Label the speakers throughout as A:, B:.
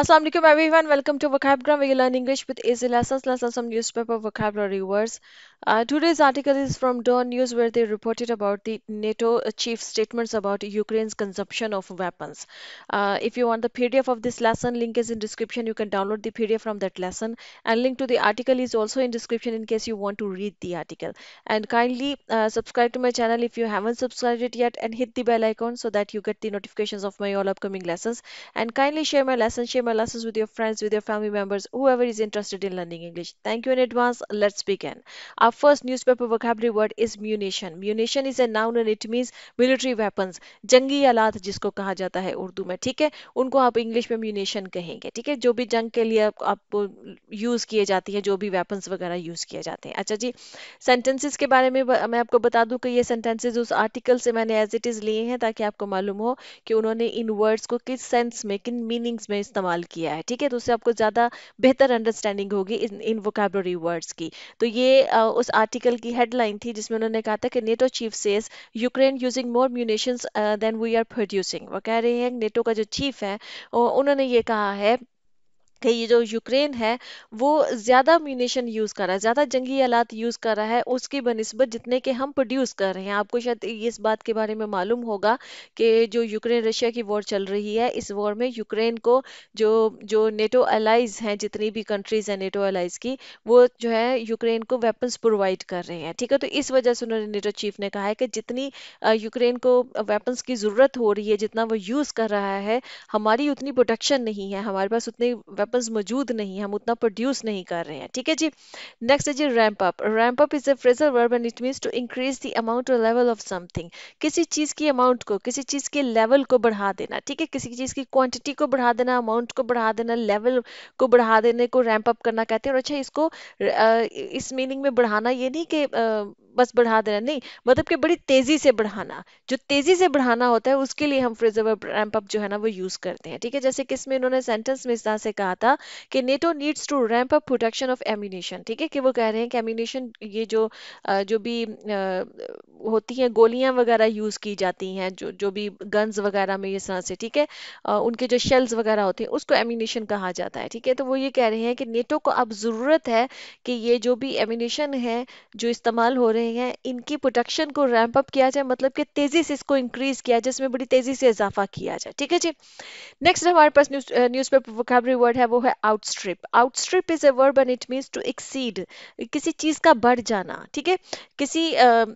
A: Assalamu alaikum everyone, welcome to vocabulary. where you learn English with easy lessons, lessons from newspaper vocabulary words. Uh, today's article is from Dawn News where they reported about the NATO chief statements about Ukraine's consumption of weapons. Uh, if you want the PDF of this lesson, link is in description. You can download the PDF from that lesson and link to the article is also in description in case you want to read the article. And kindly uh, subscribe to my channel if you haven't subscribed it yet and hit the bell icon so that you get the notifications of my all upcoming lessons. And kindly share my lesson, share share my lessons with your friends, with your family members, whoever is interested in learning English. Thank you in advance. Let's begin. Our first newspaper vocabulary word is munition. Munition is a noun and it means military weapons. जंगी आलात जिसको कहा जाता है उर्दू में ठीक है उनको आप इंग्लिश में म्यूनेशन कहेंगे ठीक है जो भी जंग के लिए आपको यूज किए जाती है जो भी वेपन्स वगैरह यूज किए जाते हैं अच्छा जी सेंटेंसेस के बारे में मैं आपको बता दूं कि ये सेंटेंसेस उस आर्टिकल से मैंने एज इट इज लिए हैं ताकि आपको मालूम हो कि उन्होंने in words ko kis sense mein, kin meanings mein इस्तेमाल इस्तेमाल किया है ठीक है तो उससे आपको ज़्यादा बेहतर अंडरस्टैंडिंग होगी इन इन वोकेबलरी वर्ड्स की तो ये आ, उस आर्टिकल की हेडलाइन थी जिसमें उन्होंने कहा था कि NATO chief says Ukraine using more munitions than we are producing वो कह रहे हैं नेटो का जो चीफ है उन्होंने ये कहा है कि ये जो यूक्रेन है वो ज़्यादा म्यूनेशन यूज़ कर रहा है ज़्यादा जंगी आलात यूज़ कर रहा है उसकी बनस्बत जितने के हम प्रोड्यूस कर रहे हैं आपको शायद इस बात के बारे में मालूम होगा कि जो यूक्रेन रशिया की वॉर चल रही है इस वॉर में यूक्रेन को जो जो नेटो अलाइज़ हैं जितनी भी कंट्रीज़ हैं नेटो एलाइज की वो जो है यूक्रेन को वेपन्स प्रोवाइड कर रहे हैं ठीक है तो इस वजह से उन्होंने नेटो चीफ ने कहा है कि जितनी यूक्रेन को वेपन्स की ज़रूरत हो रही है जितना वो यूज़ कर रहा है हमारी उतनी प्रोटेक्शन नहीं है हमारे पास उतनी सैंपल्स मौजूद नहीं हम उतना प्रोड्यूस नहीं कर रहे हैं ठीक है जी नेक्स्ट है जी ramp up ramp up is a phrasal verb and it means to increase the amount और लेवल ऑफ समथिंग किसी चीज़ की अमाउंट को किसी चीज़ के लेवल को बढ़ा देना ठीक है किसी चीज़ की क्वांटिटी को बढ़ा देना अमाउंट को बढ़ा देना लेवल को बढ़ा देने को रैम्प अप करना कहते हैं और अच्छा इसको इस मीनिंग में बढ़ाना ये नहीं कि बस बढ़ा देना नहीं मतलब कि बड़ी तेजी से बढ़ाना जो तेजी से बढ़ाना होता है उसके लिए हम फ्रिजर्व रैम्प अप जो है ना वो यूज करते हैं ठीक है जैसे कि इसमें इन्होंने सेंटेंस में इस तरह से कहा था कि NATO needs to ramp up protection of ammunition ठीक है कि वो कह रहे हैं कि एम्यूनेशन ये जो जो भी होती हैं गोलियां वगैरह यूज की जाती हैं जो जो भी गन्स वगैरह में इस तरह से ठीक है उनके जो शेल्स वगैरह होते हैं उसको एम्यूनेशन कहा जाता है ठीक है तो वो ये कह रहे हैं कि नेटो को अब जरूरत है कि ये जो भी एम्यूनेशन है जो इस्तेमाल हो रहे रहे हैं इनकी प्रोडक्शन को रैंप अप किया जाए मतलब कि तेजी से इसको इंक्रीज किया जाए इसमें बड़ी तेजी से इजाफा किया जाए ठीक है जी नेक्स्ट हमारे पास न्यूज पेपर वोकाबरी वर्ड है वो है outstrip outstrip is a verb and it means to exceed किसी चीज का बढ़ जाना ठीक है किसी uh,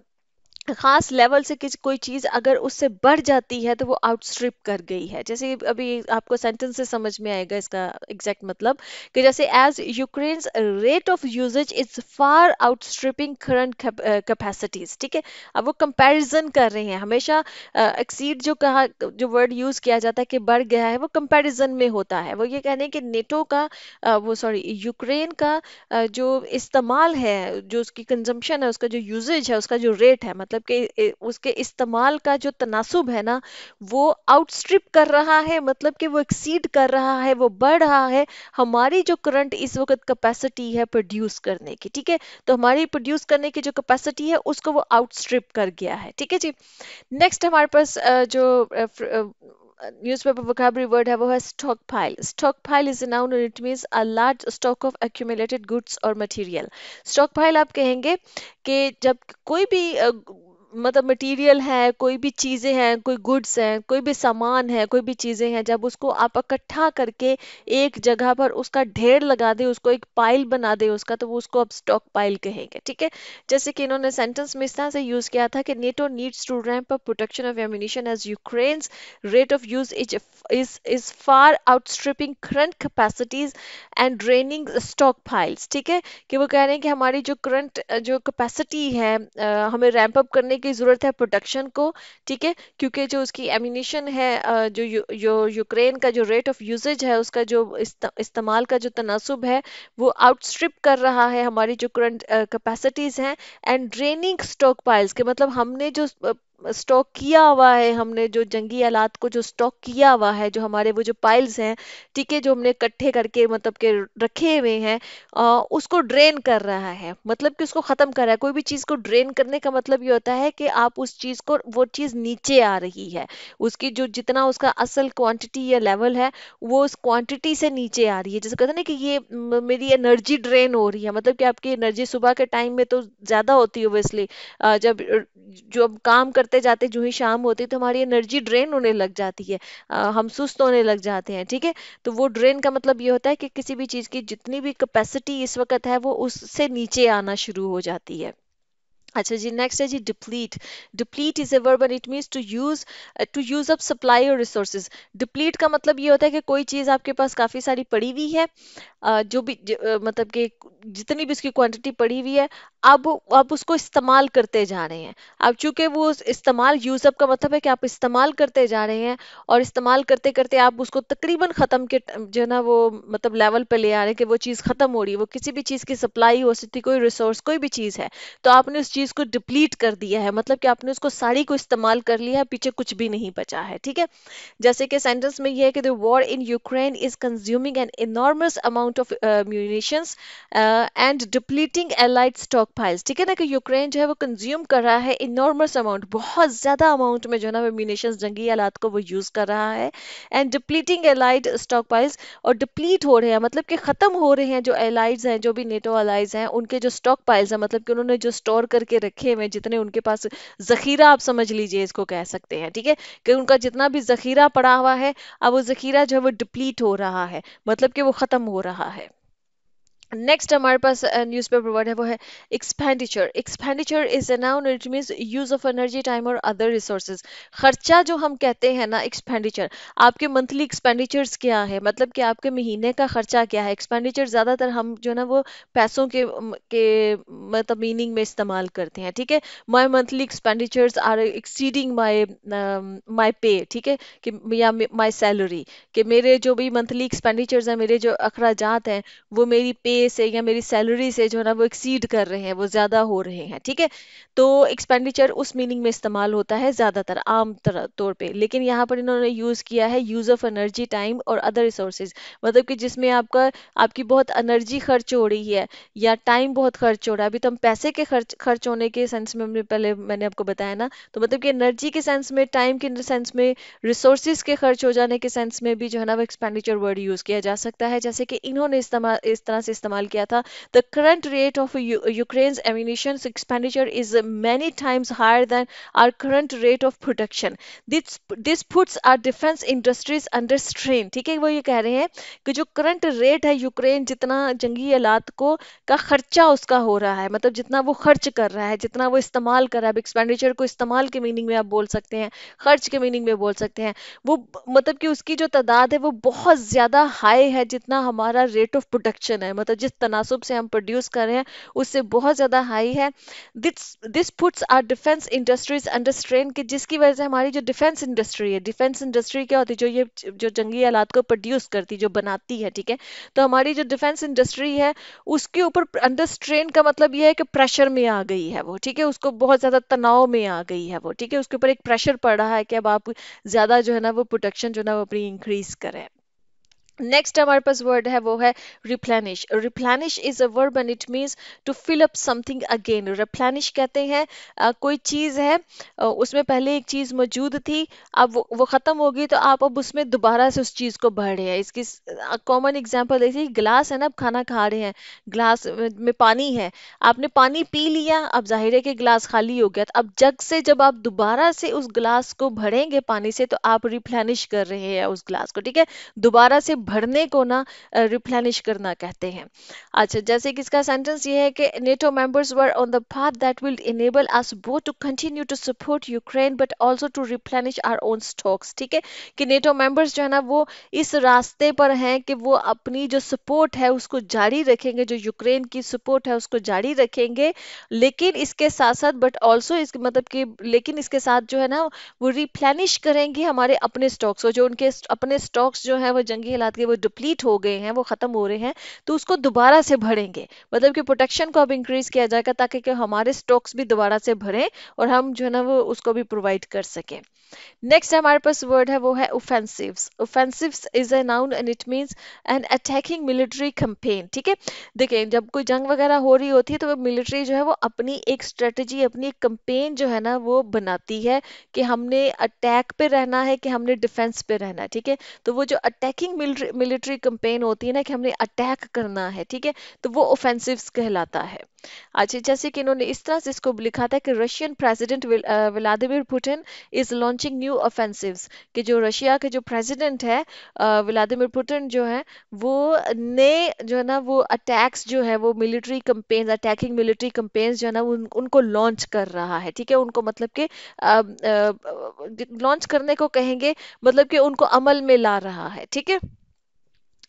A: खास लेवल से किसी कोई चीज़ अगर उससे बढ़ जाती है तो वो आउटस्ट्रिप कर गई है जैसे अभी आपको सेंटेंस से समझ में आएगा इसका एग्जैक्ट मतलब कि जैसे as Ukraine rate of usage is far outstripping current capacities ठीक है अब वो कंपैरिजन कर रहे हैं हमेशा एक्सीड uh, जो कहा जो वर्ड यूज़ किया जाता है कि बढ़ गया है वो कंपेरिजन में होता है वो ये कह रहे हैं कि नेटो का uh, वो सॉरी यूक्रेन का uh, जो इस्तेमाल है जो उसकी कंजम्पशन है उसका जो यूजेज है उसका जो रेट है मतलब मतलब कि उसके इस्तेमाल का जो तनासुब है ना वो आउटस्ट्रिप कर रहा है मतलब कि वो एक्सीड कर रहा है वो बढ़ रहा है हमारी जो करंट इस वक्त कैपेसिटी है प्रोड्यूस करने की ठीक है तो हमारी प्रोड्यूस करने की जो कैपेसिटी है उसको वो आउटस्ट्रिप कर गया है ठीक है जी नेक्स्ट हमारे पास जो newspaper वर्ड है वो है stock stockpile stock is is noun it it a large stock of accumulated goods और मटेरियल स्टॉक stockpile आप कहेंगे कि जब कोई भी मतलब मटेरियल है कोई भी चीज़ें हैं कोई गुड्स हैं कोई भी सामान है कोई भी चीज़ें हैं जब उसको आप इकट्ठा करके एक जगह पर उसका ढेर लगा दे उसको एक पाइल बना दे उसका तो वो उसको अब स्टॉक पाइल कहेंगे ठीक है जैसे कि इन्होंने सेंटेंस में इस तरह से यूज़ किया था कि NATO needs to ramp up protection of ammunition as Ukraine rate of use is is far outstripping current capacities and draining stockpiles ठीक है कि वो कह रहे हैं कि हमारी जो करंट जो कैपेसिटी है हमें रैम्प अप करने की की ज़रूरत है प्रोडक्शन को ठीक है क्योंकि जो उसकी एम्यूनिशन है जो जो यूक्रेन का जो रेट ऑफ यूजेज है उसका जो इस्तेमाल का जो तनासब है वो आउटस्ट्रिप कर रहा है हमारी जो करंट कैपेसिटीज़ हैं एंड ड्रेनिंग स्टॉक पाइल्स के मतलब हमने जो स्टॉक किया हुआ है हमने जो जंगी आलात को जो स्टॉक किया हुआ है जो हमारे वो जो पाइल्स हैं ठीक है जो हमने इकट्ठे करके मतलब के रखे हुए हैं उसको ड्रेन कर रहा है मतलब कि उसको ख़त्म कर रहा है कोई भी चीज़ को ड्रेन करने का मतलब ये होता है कि आप उस चीज़ को वो चीज़ नीचे आ रही है उसकी जो जितना उसका असल क्वान्टिटी या लेवल है वो उस क्वान्टिटी से नीचे आ रही है जैसे कहते हैं ना कि ये मेरी एनर्जी ड्रेन हो रही है मतलब कि आपकी एनर्जी सुबह के टाइम में तो ज़्यादा होती है ओबियसली जब जो अब काम कर करते जाते जो ही शाम होती तो हमारी एनर्जी ड्रेन होने लग जाती है आ, हम सुस्त होने लग जाते हैं ठीक है तो वो ड्रेन का मतलब ये होता है कि किसी भी चीज़ की जितनी भी कैपेसिटी इस वक्त है वो उससे नीचे आना शुरू हो जाती है अच्छा जी नेक्स्ट है जी deplete deplete is a verb and it means to use to use up supply और रिसोर्सेज डिप्लीट का मतलब ये होता है कि कोई चीज़ आपके पास काफ़ी सारी पड़ी हुई है uh, जो भी जो, uh, मतलब कि जितनी भी उसकी क्वांटिटी पड़ी हुई है अब आप उसको इस्तेमाल करते जा रहे हैं अब चूंकि वो इस्तेमाल यूज़अप का मतलब है कि आप इस्तेमाल करते जा रहे हैं और इस्तेमाल करते करते आप उसको तकरीबन ख़त्म के जो है ना वो मतलब लेवल पर ले आ रहे हैं कि वो चीज़ ख़त्म हो रही है वो किसी भी चीज़ की सप्लाई हो सकती कोई रिसोर्स कोई भी चीज़ है तो आपने उस चीज़ चीज को डिप्लीट कर दिया है मतलब कि आपने उसको सारी को इस्तेमाल कर लिया है पीछे कुछ भी नहीं बचा है ठीक है जैसे कि सेंटेंस में यह है कि the war in Ukraine is consuming an enormous amount of munitions and depleting allied stockpiles ठीक है ना कि यूक्रेन जो है वो कंज्यूम कर रहा है इनॉर्मस अमाउंट बहुत ज्यादा अमाउंट में जो है ना वो म्यूनिशन जंगी आलात को वो यूज कर रहा है and depleting allied stockpiles और डिप्लीट हो रहे हैं मतलब कि खत्म हो रहे हैं जो एलाइट हैं जो भी नेटो एलाइज हैं उनके जो स्टॉक पाइल्स हैं मतलब कि उन्होंने जो स्टोर कर करके रखे हुए जितने उनके पास जखीरा आप समझ लीजिए इसको कह सकते हैं ठीक है कि उनका जितना भी जखीरा पड़ा हुआ है अब वो जखीरा जो है वो डिप्लीट हो रहा है मतलब कि वो खत्म हो रहा है नेक्स्ट हमारे पास न्यूज पेपर वर्ड है वो है expenditure expenditure is a noun it means use of energy time और अदर रिसोर्सेज खर्चा जो हम कहते हैं ना एक्सपेंडिचर आपके मंथली एक्सपेंडिचर्स क्या है मतलब कि आपके महीने का खर्चा क्या है एक्सपेंडिचर ज़्यादातर हम जो ना वो पैसों के के मतलब मीनिंग में इस्तेमाल करते हैं ठीक है my monthly expenditures are exceeding my my pay ठीक है कि या माई सैलरी कि मेरे जो भी मंथली एक्सपेंडिचर्स हैं मेरे जो अखराज हैं वो मेरी पे से या मेरी सैलरी से जो है ना वो एक्सीड कर रहे हैं वो ज़्यादा हो रहे हैं ठीक है तो एक्सपेंडिचर उस मीनिंग में इस्तेमाल होता है ज़्यादातर आम तौर पे लेकिन यहाँ पर इन्होंने यूज़ किया है यूज़ ऑफ एनर्जी टाइम और अदर रिसोर्सेज मतलब कि जिसमें आपका आपकी बहुत एनर्जी खर्च हो रही है या टाइम बहुत खर्च हो रहा है अभी तो हम पैसे के खर्च खर्च होने के सेंस में पहले मैंने आपको बताया ना तो मतलब कि एनर्जी के सेंस में टाइम के सेंस में रिसोर्सेज के खर्च हो जाने के सेंस में भी जो है ना वो एक्सपेंडिचर वर्ड यूज़ किया जा सकता है जैसे कि इन्होंने इस्तेमाल इस तरह से इस्तेमाल इस्तेमाल किया था the current rate of Ukraine ammunition expenditure is many times higher than our current rate of production this puts our defence industries under strain ठीक है वो ये कह रहे हैं कि जो करंट रेट है यूक्रेन जितना जंगी आलात को का खर्चा उसका हो रहा है मतलब जितना वो खर्च कर रहा है जितना वो इस्तेमाल कर रहा है एक्सपेंडिचर को इस्तेमाल के मीनिंग में आप बोल सकते हैं खर्च के मीनिंग में बोल सकते हैं वो मतलब कि उसकी जो तादाद है वो बहुत ज़्यादा हाई है जितना हमारा रेट ऑफ प्रोडक्शन है मतलब जिस तनासब से हम प्रोड्यूस कर रहे हैं उससे बहुत ज़्यादा हाई है this this puts our defence industries under strain कि जिसकी वजह से हमारी जो डिफेंस इंडस्ट्री है डिफेंस इंडस्ट्री क्या होती है जो ये जो जंगी आलात को प्रोड्यूस करती जो बनाती है ठीक है तो हमारी जो डिफेंस इंडस्ट्री है उसके ऊपर अंडर स्ट्रेन का मतलब यह है कि प्रेशर में आ गई है वो ठीक है उसको बहुत ज़्यादा तनाव में आ गई है वो ठीक है उसके ऊपर एक प्रेशर पड़ रहा है कि अब आप ज़्यादा जो है ना वो प्रोटेक्शन जो है ना वो अपनी इंक्रीज करें नेक्स्ट हमारे पास वर्ड है वो है replenish replenish is a word and it means to fill up something again replenish कहते हैं कोई चीज़ है उसमें पहले एक चीज़ मौजूद थी अब वो, वो ख़त्म गई तो आप अब उसमें दोबारा से उस चीज़ को भर रहे हैं इसकी कॉमन एग्जाम्पल देखिए ग्लास है ना आप खाना खा रहे हैं ग्लास में पानी है आपने पानी पी लिया अब जाहिर है कि ग्लास खाली हो गया तो अब जग से जब आप दोबारा से उस ग्लास को भरेंगे पानी से तो आप रिप्लेनिश कर रहे हैं उस ग्लास को ठीक है दोबारा से भरने को ना रिप्लेनिश करना कहते हैं अच्छा जैसे कि इसका सेंटेंस ये है कि NATO members were on the path that will enable us both to continue to support Ukraine but also to replenish our own stocks ठीक है कि नेटो मेंबर्स जो है ना वो इस रास्ते पर हैं कि वो अपनी जो सपोर्ट है उसको जारी रखेंगे जो यूक्रेन की सपोर्ट है उसको जारी रखेंगे लेकिन इसके साथ साथ बट ऑल्सो इसके मतलब कि लेकिन इसके साथ जो है ना वो रिप्लेनिश करेंगे हमारे अपने स्टॉक्स और जो उनके अपने स्टॉक्स जो है वो जंगी हालात के वो डिप्लीट हो गए हैं वो ख़त्म हो रहे हैं तो उसको दोबारा से भरेंगे मतलब कि प्रोटेक्शन को अब इंक्रीज किया जाएगा ताकि कि हमारे स्टॉक्स भी दोबारा से भरें और हम जो है ना वो उसको भी प्रोवाइड कर सकें नेक्स्ट हमारे पास वर्ड है वो है offensive offensive is a noun and it means an attacking military campaign ठीक है देखिए जब कोई जंग वगैरह हो रही होती है तो मिलिट्री जो है वो अपनी एक स्ट्रेटजी अपनी एक कंपेन जो है ना वो बनाती है कि हमने अटैक पे रहना है कि हमने डिफेंस पे रहना है ठीक है तो वो जो अटैकिंग मिलिट्री कंपेन होती है ना कि हमने अटैक करना है ठीक है तो वो ऑफेंसिव कहलाता है अच्छा जैसे कि इन्होंने इस तरह से इसको लिखा था कि Russian president Vladimir Putin is launching new offensive कि जो रशिया के जो प्रेसिडेंट है व्लादिमिर पुटिन जो है वो नए जो है ना वो अटैक्स जो है वो military campaign attacking military campaign जो है ना उन, उनको लॉन्च कर रहा है ठीक है उनको मतलब कि लॉन्च करने को कहेंगे मतलब कि उनको अमल में ला रहा है ठीक है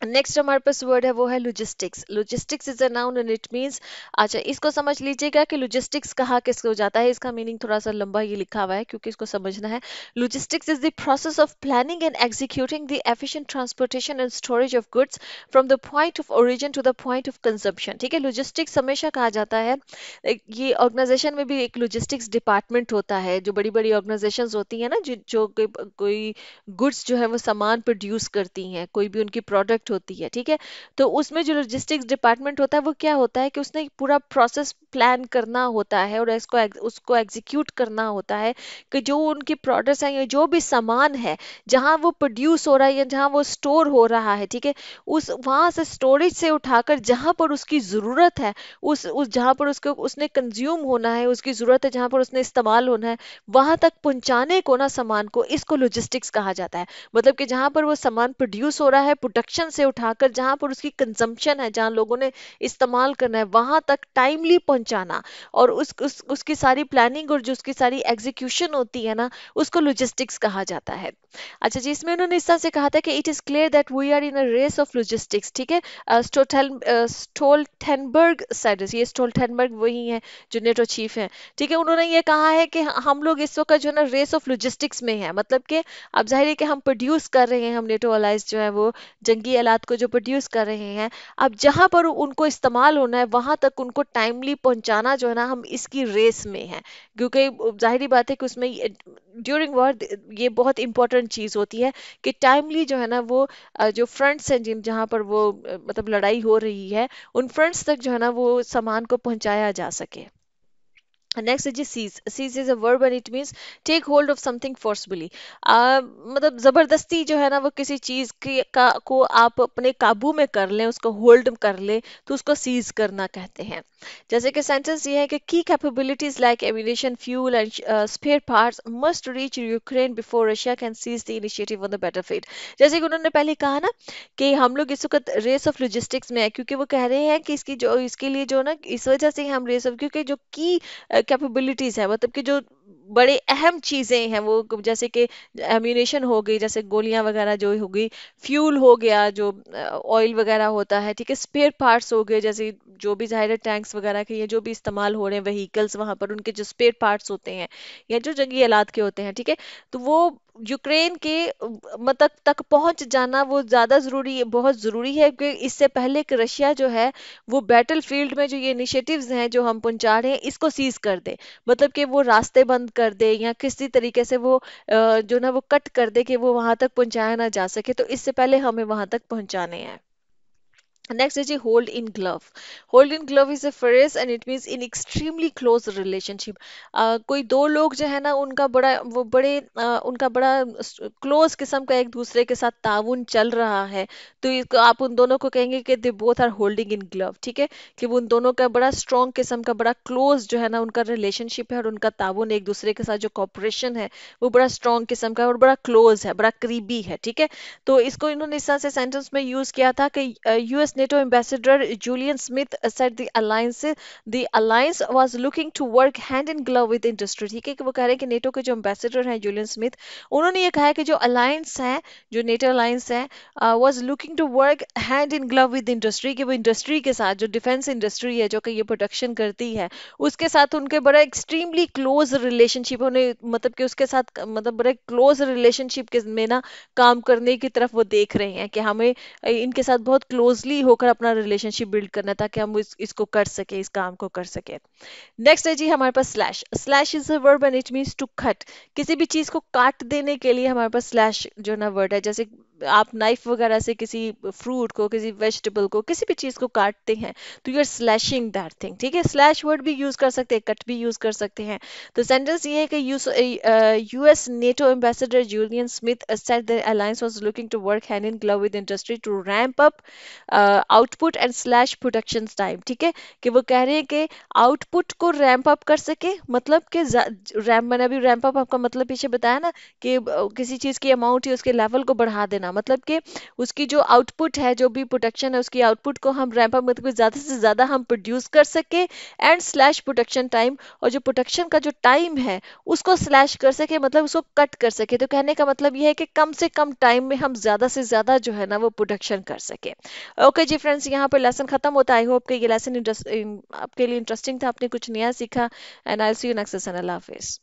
A: नेक्स्ट हमारे पास वर्ड है वो है logistics logistics is a noun and it means अच्छा इसको समझ लीजिएगा कि लॉजिस्टिक्स कहाँ किसको जाता है इसका मीनिंग थोड़ा सा लंबा ये लिखा हुआ है क्योंकि इसको समझना है logistics is the process of planning and executing the efficient transportation and storage of goods from the point of origin to the point of consumption ठीक है लॉजिस्टिक्स हमेशा कहा जाता है ये ऑर्गेनाइजेशन में भी एक लॉजिस्टिक्स डिपार्टमेंट होता है जो बड़ी बड़ी ऑर्गेनाइजेशन होती है ना जो, जो कोई गुड्स जो है वो सामान प्रोड्यूस करती हैं कोई भी उनकी प्रोडक्ट होती है ठीक है तो उसमें जो लॉजिस्टिक्स डिपार्टमेंट होता है वो क्या होता है कि उसने पूरा प्रोसेस प्लान करना होता है और इसको उसको एग्जीक्यूट करना होता है कि जो उनके प्रोडक्ट्स हैं या जो भी सामान है जहाँ वो प्रोड्यूस हो रहा है या जहाँ वो स्टोर हो रहा है ठीक है उस वहाँ से स्टोरेज से उठाकर जहाँ पर उसकी ज़रूरत है उस उस जहाँ पर उसको उसने कंज्यूम होना है उसकी ज़रूरत है जहाँ पर उसने इस्तेमाल होना है वहाँ तक पहुँचाने को ना सामान को इसको लॉजिस्टिक्स कहा जाता है मतलब कि जहाँ पर वो सामान प्रोड्यूस हो रहा है प्रोडक्शन से उठाकर जहाँ पर उसकी कंजम्पशन है जहाँ लोगों ने इस्तेमाल करना है वहाँ तक टाइमली पहुँच पहुंचाना और उस, उस उसकी सारी प्लानिंग और जो उसकी सारी एग्जीक्यूशन होती है ना उसको लॉजिस्टिक्स कहा जाता है अच्छा जी इसमें उन्होंने इस तरह से कहा था कि it is clear that we are in a race of logistics ठीक है स्टोल्टेनबर्ग साइडस ये स्टोल्टेनबर्ग वही है जो नेटो चीफ है ठीक है उन्होंने ये कहा है कि हम लोग इस वक्त जो है ना रेस ऑफ लॉजिस्टिक्स में है मतलब कि अब जाहिर है कि हम प्रोड्यूस कर रहे हैं हम नेटो अलाइज जो है वो जंगी अलात को जो प्रोड्यूस कर रहे हैं अब जहां पर उनको इस्तेमाल होना है वहां तक उनको टाइमली पहुंचाना जो है ना हम इसकी रेस में है क्योंकि जाहिर बात है कि उसमें ड्यूरिंग वॉर ये बहुत इंपॉर्टेंट चीज़ होती है कि टाइमली जो है ना वो जो फ्रंट्स हैं जिन जहाँ पर वो मतलब लड़ाई हो रही है उन फ्रंट्स तक जो है ना वो सामान को पहुंचाया जा सके नेक्स्ट जी seize seize is a verb and it means take hold of something forcefully मतलब ज़बरदस्ती जो है ना वो किसी चीज़ के का को आप अपने काबू में कर लें उसको होल्ड कर लें तो उसको सीज करना कहते हैं जैसे कि सेंटेंस ये है कि की capabilities like ammunition fuel and spare parts must reach Ukraine before Russia can seize the initiative on the field जैसे कि उन्होंने पहले कहा ना कि हम लोग इस वक्त रेस ऑफ लॉजिस्टिक्स में है क्योंकि वो कह रहे हैं कि इसकी जो इसके लिए जो ना इस वजह से हम रेस ऑफ क्योंकि जो की कैपेबिलिटीज है मतलब कि जो बड़े अहम चीज़ें हैं वो जैसे कि एम्यूनेशन हो गई जैसे गोलियां वगैरह जो हो गई फ्यूल हो गया जो ऑयल वगैरह होता है ठीक है स्पेयर पार्ट्स हो गए जैसे जो भी जाहिर है टैंक्स वगैरह के ये जो भी इस्तेमाल हो रहे हैं वहीकल्स वहाँ पर उनके जो स्पेयर पार्ट्स होते हैं या जो जंगी आलात के होते हैं ठीक है तो वो यूक्रेन के मतलब तक पहुंच जाना वो ज़्यादा ज़रूरी बहुत ज़रूरी है क्योंकि इससे पहले कि रशिया जो है वो बैटल फील्ड में जो ये इनिशिएटिव्स हैं जो हम पहुंचा रहे हैं इसको सीज कर दे मतलब कि वो रास्ते बंद कर दे या किसी तरीके से वो जो ना वो कट कर दे कि वो वहाँ तक पहुँचाया ना जा सके तो इससे पहले हमें वहाँ तक पहुँचाने हैं next is hold hold in glove hold in glove is a phrase and it in in extremely close relationship कोई दो लोग जो है ना उनका बड़ा वो बड़े uh, उनका बड़ा क्लोज किस्म का एक दूसरे के साथ ताउन चल रहा है तो, तो आप उन दोनों को कहेंगे कि they both are holding in glove ठीक है कि वो उन दोनों का बड़ा स्ट्रॉन्ग किस्म का बड़ा क्लोज जो है ना उनका रिलेशनशिप है और उनका ताउन एक दूसरे के साथ जो कॉपरेशन है वो बड़ा स्ट्रॉन्ग किस्म का है और बड़ा क्लोज है बड़ा करीबी है ठीक है तो इसको इन्होंने इस तरह से सेंटेंस में यूज किया था कि US NATO Ambassador Julian Smith said the alliance the alliance was looking to work hand in glove with industry ठीक है कि वो कह रहे हैं कि NATO के जो ambassador हैं Julian Smith उन्होंने ये कहा है कि जो alliance है जो NATO alliance है was looking to work hand in glove with industry कि वो industry के साथ जो डिफेंस industry है जो कि ये production करती है उसके साथ उनके बड़ा extremely close relationship उन्हें मतलब कि उसके साथ मतलब बड़े close relationship के में ना काम करने की तरफ वो देख रहे हैं कि हमें इनके साथ बहुत क्लोजली होकर अपना रिलेशनशिप बिल्ड करना ताकि हम इस, इसको कर सके इस काम को कर सके नेक्स्ट है जी हमारे पास slash slash is a word and it means to cut किसी भी चीज को काट देने के लिए हमारे पास स्लैश जो ना वर्ड है जैसे आप नाइफ वगैरह से किसी फ्रूट को किसी वेजिटेबल को किसी भी चीज़ को काटते हैं तो you are slashing that thing ठीक है स्लैश वर्ड भी यूज़ कर सकते हैं कट भी यूज़ कर सकते हैं तो सेंटेंस ये है कि U S NATO ambassador Julian Smith said the alliance was looking to work hand in glove with industry to ramp up output and slash production time ठीक है कि वो कह रहे हैं कि आउटपुट को रैम्प अप कर सके मतलब कि रैम मैंने अभी रैम्प अप आपका मतलब पीछे बताया ना कि uh, किसी चीज़ की अमाउंट ही उसके लेवल को बढ़ा देना करना मतलब कि उसकी जो आउटपुट है जो भी प्रोडक्शन है उसकी आउटपुट को हम रैंप अप मतलब तो ज़्यादा से ज़्यादा हम प्रोड्यूस कर सके एंड स्लैश प्रोडक्शन टाइम और जो प्रोडक्शन का जो टाइम है उसको स्लैश कर सके मतलब उसको कट कर सके तो कहने का मतलब यह है कि कम से कम टाइम में हम ज़्यादा से ज़्यादा जो है ना वो प्रोडक्शन कर सके ओके okay, जी फ्रेंड्स यहाँ पर लेसन खत्म होता है आई होप कि ये लेसन आपके लिए इंटरेस्टिंग था आपने कुछ नया सीखा and I see you next session अल्लाह हाफिज़